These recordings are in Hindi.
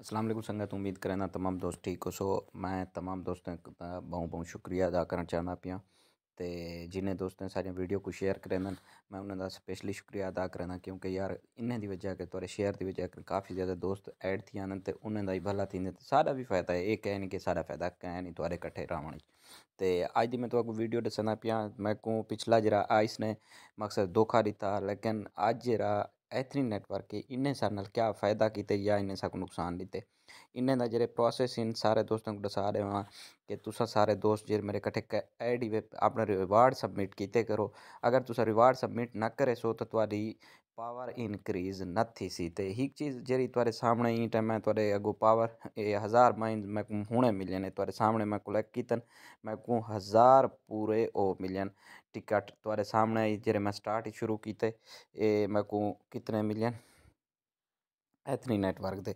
असलम संगत उम्मीद करें ना तमाम दोस्त ठीक हो सो मैं तमाम दोस्तों बहुत बहुत शुक्रिया अदा करना चाहना पियाँ तो जिन्हें दोस्तों सारे वीडियो को शेयर करें मैं उन्होंने स्पेशली शुक्रिया अदा करना क्योंकि यार इन्हें दी वजह के थोड़े शेयर की वजह काफ़ी ज़्यादा दोस्त ऐड थी तो उन्हें ही भला थी तो सारा भी फायदा है एक है नहीं कि सारा फायदा कह नहीं थोड़े कट्ठे रहने तो अज मैं तो वीडियो दसना पियाँ मैं को पिछला जरा आइस ने मकसद धोखा दिता लेकिन अज जरा एथनी नैटवर्क के इन्हें साल क्या फायदा किए या इन्हें सक नुकसान दिते इन्हें का जो प्रोसैस इन सारे दोस्तों को दसा रहे हैं कि तारे दोस्त जो मेरे कटे एडी अपना रिवार्ड सबमिट किए करो अगर तुम रिवार्ड सबमिट ना करे सो तो ਪਾਵਰ ਇਨਕਰੀਜ਼ ਨਥੀ ਸੀ ਤੇ ਇੱਕ ਚੀਜ਼ ਜਿਹੜੀ ਤੁਹਾਡੇ ਸਾਹਮਣੇ ਇਹ ਟਾਈਮ ਮੈਂ ਤੁਹਾਡੇ ਅਗੋ ਪਾਵਰ ਇਹ ਹਜ਼ਾਰ ਮਾਈਂਸ ਮੈਂ ਹੁਣੇ ਮਿਲਿਆ ਨੇ ਤੁਹਾਡੇ ਸਾਹਮਣੇ ਮੈਂ ਕਲੈਕ ਕੀਤਨ ਮੈਂ ਕੋ 1000 ਪੂਰੇ ਉਹ ਮਿਲਿਆ ਟਿਕਟ ਤੁਹਾਡੇ ਸਾਹਮਣੇ ਜਿਹੜੇ ਮੈਂ ਸਟਾਰਟ ਸ਼ੁਰੂ ਕੀਤੇ ਇਹ ਮੈਂ ਕੋ ਕਿਤਨੇ ਮਿਲਿਆ ਐਥਨੀ ਨੈਟਵਰਕ ਦੇ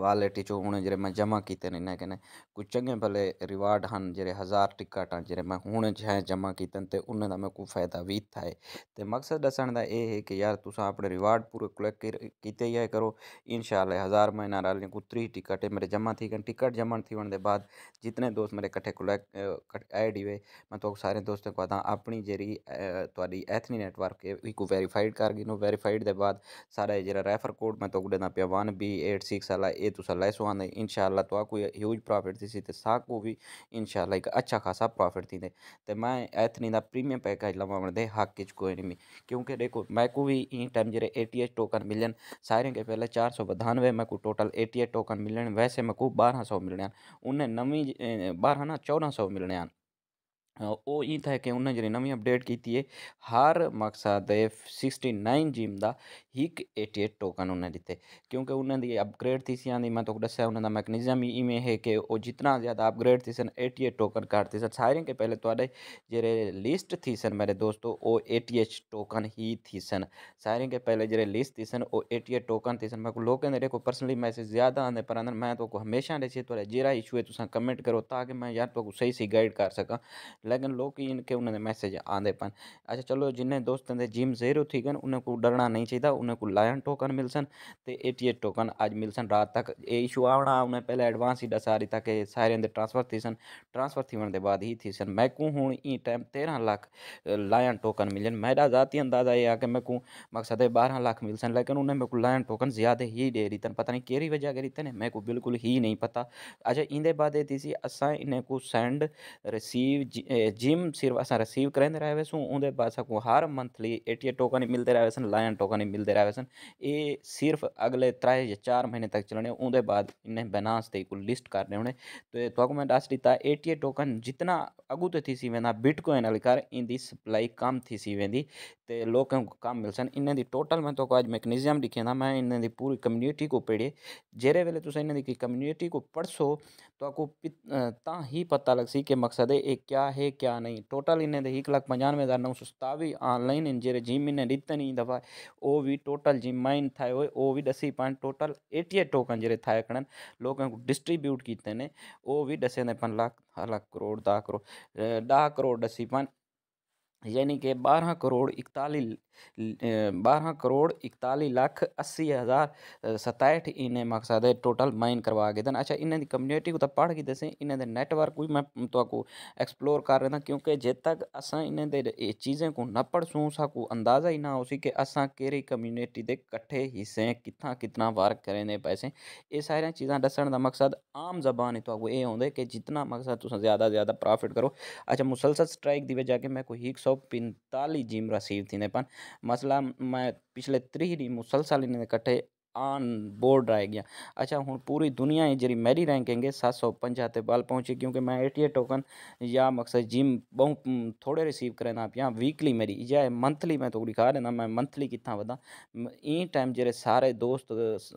वालेट चो हूँ जो मैं जमा किए इन्हें कहने कुछ चंगे भले रिवार्ड हैं जे हज़ार टिकट हैं जो मैं हूँ जै जमा किए उन्होंने मैं कोई फायदा भी था तो मकसद दसण का यह है कि यार तुम अपने रिवार्ड पूरे कलैक्ट किए ही करो इन शाला हज़ार महीना रल त्री टिकट मेरे जमा थी गए टिकट जमा थी वन के बाद जितने दोस्त मेरे कट्ठे कलैक्ट एड ही हुए मैं तो सारे दोस्तों को आदा अपनी जी एथनी नैटवर्क है वेरीफाइड कर गई वेरीफाइड के बाद सारा जरा रैफर कोड मैं तो देना पे वन बी एट सिक्स इंशाल्लाह ए तो सलाह सुहान इनशाला तो ह्यूज प्रॉफिट थी तो साकू भी इनशाला एक अच्छा खासा प्रॉफिट थी तो मैं एथनी का प्रीमियम पैकेज लवान के हक कोई नहीं क्योंकि देखो मैं को भी इन टाइम जो ए टी एच टोकन मिलन सारे के पहले चार सौ बधानवे मैं को total A T H token मिलने वैसे मैं को बारह सौ मिलने उन्हें नवी बारह ना चौदह सौ मिलने ਉਹ ਇਹ ਤਾਂ ਹੈ ਕਿ ਉਹਨਾਂ ਜਿਹੜੀ ਨਵੀਂ ਅਪਡੇਟ ਕੀਤੀ ਹੈ ਹਰ ਮਕਸਦ ਦੇ 69 ਜਿਮ ਦਾ ਇੱਕ 88 ਟੋਕਨ ਉਹਨਾਂ ਦਿੱਤੇ ਕਿਉਂਕਿ ਉਹਨਾਂ ਦੀ ਅਪਗ੍ਰੇਡ ਥੀਸੀਆਂ ਦੀ ਮੈਂ ਤੁਹਾਨੂੰ ਦੱਸਿਆ ਉਹਨਾਂ ਦਾ ਮੈਕਨਿਜ਼ਮ ਹੀ ਇਵੇਂ ਹੈ ਕਿ ਉਹ ਜਿੰਨਾ ਜ਼ਿਆਦਾ ਅਪਗ੍ਰੇਡ ਥੀਸਨ 88 ਟੋਕਨ ਕਰਦੇ ਸਨ ਸਾਰਿਆਂ ਕੇ ਪਹਿਲੇ ਤੁਹਾਡੇ ਜਿਹੜੇ ਲਿਸਟ ਥੀਸਨ ਮੇਰੇ ਦੋਸਤੋ ਉਹ 88 ਟੋਕਨ ਹੀ ਥੀਸਨ ਸਾਰਿਆਂ ਕੇ ਪਹਿਲੇ ਜਿਹੜੇ ਲਿਸਟ ਥੀਸਨ ਉਹ 88 ਟੋਕਨ ਥੀਸਨ ਮੈਂ ਕੋ ਲੋਕਾਂ ਦੇ ਦੇਖੋ ਪਰਸਨਲੀ ਮੈਸੇਜ ਜ਼ਿਆਦਾ ਆਉਂਦੇ ਪਰ ਅੰਦਰ ਮੈਂ ਤੁਹਾਨੂੰ ਹਮੇਸ਼ਾ ਦੇ ਸੀ ਤੁਹਾਡੇ ਜਿਹੜਾ ਇਸ਼ੂ ਹੈ ਤੁਸੀਂ ਕਮੈਂਟ ਕਰੋ ਤਾਂ ਕਿ ਮੈਂ ਯਾਰ ਤੁਹਾਨੂੰ ਸਹੀ ਸਹੀ ਗਾਈਡ ਕਰ ਸਕਾਂ लेकिन लोग इन खे मैसेज आते पन अच्छा चलो जिन्हें दोस्तों के जिम जेरो थी गन उन्हें को डरना नहीं चाहिए उन्हें को लायन टोकन मिलसन ते एटीए टोकन मिल मिलसन रात तक ये इशू आना उन्हें पहले एडवांस ही दसा रही था कि सारे अंदर ट्रांसफर थी सन ट्रांसफर थी के बाद ही थी सन मैं को हूँ ई टाइम तेरह लाख लायन टोकन मिलन मेरा ज़ाती अंदाज़ा यहाँ कि मैं को मकसद है बारह लाख मिलसन लेकिन उन्हें मेरे को लायन टोकन ज़्यादा ही दे रही पता नहीं केरी वजह करी तन मेरे को बिल्कुल ही नहीं पता अच्छा इंदे बाद असा इन्हें को सेंड रिसीव जिम सिर्फ असां रिसीव कराईंदे रहिया हुआसीं उनजे बाद हर मंथली एकटीह टोकन मिलंदे रहिया हुआसीं लायन टोकन मिलंदे रहिया हुआसीं इहे सिर्फ़ु अॻिले त्रै या चार महीने तक चलने उनके बाद इन बनास ते हिकु लिस्ट करने हुणे तो तोखे मां ॾास ॾिता एकटीह टोकन जितना अॻु ते थी सी वेंदा बिटकॉइन हली कर इंदी सप्लाई कम थी सी वेंदी ते लोगों को कम मिल सन दी टोटल मैं तो आज मैकेनिज्म दिखेंदा मैं इन पूरी कम्यूनिटी को पढ़िए जेरे वेले तुस इन दी को पढ़सो तो ही पता लगसी कि मकसद है क्या है है क्या नहीं टोटल इन्हें एक लाख पंचानवे हज़ार नौ सौ सतावी ऑनलाइन इन जेरे जिम इन्हें रितनी दफ़ा ओ भी टोटल जिम माइन था हुए ओ भी दसी पॉइंट टोटल एटीए टोकन जेरे था खणन लोगों को डिस्ट्रीब्यूट किए ने ओ भी दसे पन लाख लाख करोड़ दह करोड़ दह करोड़ दसी पॉइंट यानी कि बारह करोड़ इकतालीस बारह करोड़ इकतालीस लख अस्सी हज़ार सताहठ इन्हें मकसद है टोटल माइन करवा गए दिन अच्छा इन्हें कम्युनिटी को तो पढ़ के दसें इन्हें नैटवर्क भी मैं तो एक्सप्लोर कर रहा क्योंकि जब तक अस इन्हें चीज़ें को न पढ़ सूँ साकू अंदाज़ा ही ना हो कि अस केरी कम्युनिटी के कट्ठे हिस्से कितना कितना वर्क करें पैसे ये सारिया चीज़ा दसन का मकसद आम जबान तो ये होंगे कि जितना मकसद तुम ज़्यादा ज़्यादा प्रॉफिट करो अच्छा मुसलसल स्ट्राइक की वजह के मैं कोई एक सौ रसीव જીમરા સીવથી मसला मैं पिछले त्री दिन मुसलसल इन कट्ठे आन बोर्ड रह गया अच्छा हूँ पूरी दुनिया जी मेरी रैंकिंग है सात सौ पंजा से बल पहुंची क्योंकि मैं एटीए टोकन या मकसद जिम बहुत थोड़े रिसीव करना पिया वीकली मेरी या मंथली मैं तो दिखा देना मैं मंथली कितना बदा ई टाइम जे सारे दोस्त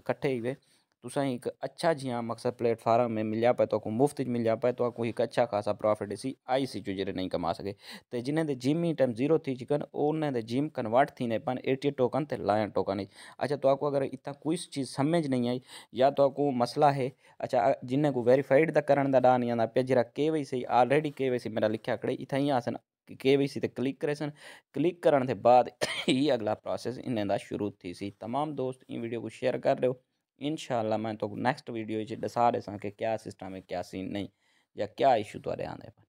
कट्ठे हुए तुसां एक अच्छा जिया मकसद प्लेटफार्म में मिल जाए तो मुफ्त मिल पाए तो आपको एक अच्छा खासा प्रॉफिट इसी आई सी जो नहीं कमा सके तो जिन्हें जिम ही टाइम जीरो थी चिकन उन्हें जिम कन्वर्ट थी नहीं पान एटी टोकन तो लाया टोकन अच्छा तो आपको अगर इतना कोई चीज़ समझ नहीं आई या तो आपको मसला है अच्छा जिन्हें को वेरीफाइड तक करने का डा नहीं आता पे जरा के वही सी ऑलरेडी के वही सी मेरा लिखा खड़े इतना ही आसन के वही सी क्लिक करे सन क्लिक करने के बाद ही अगला प्रोसैस इन्हें शुरू थी सी तमाम दोस्त इन वीडियो को शेयर कर रहे हो इन मैं तो नेक्स्ट वीडियो दसा रहे सी क्या सिस्टम है क्या सीन नहीं या क्या इशू थोरे आंदे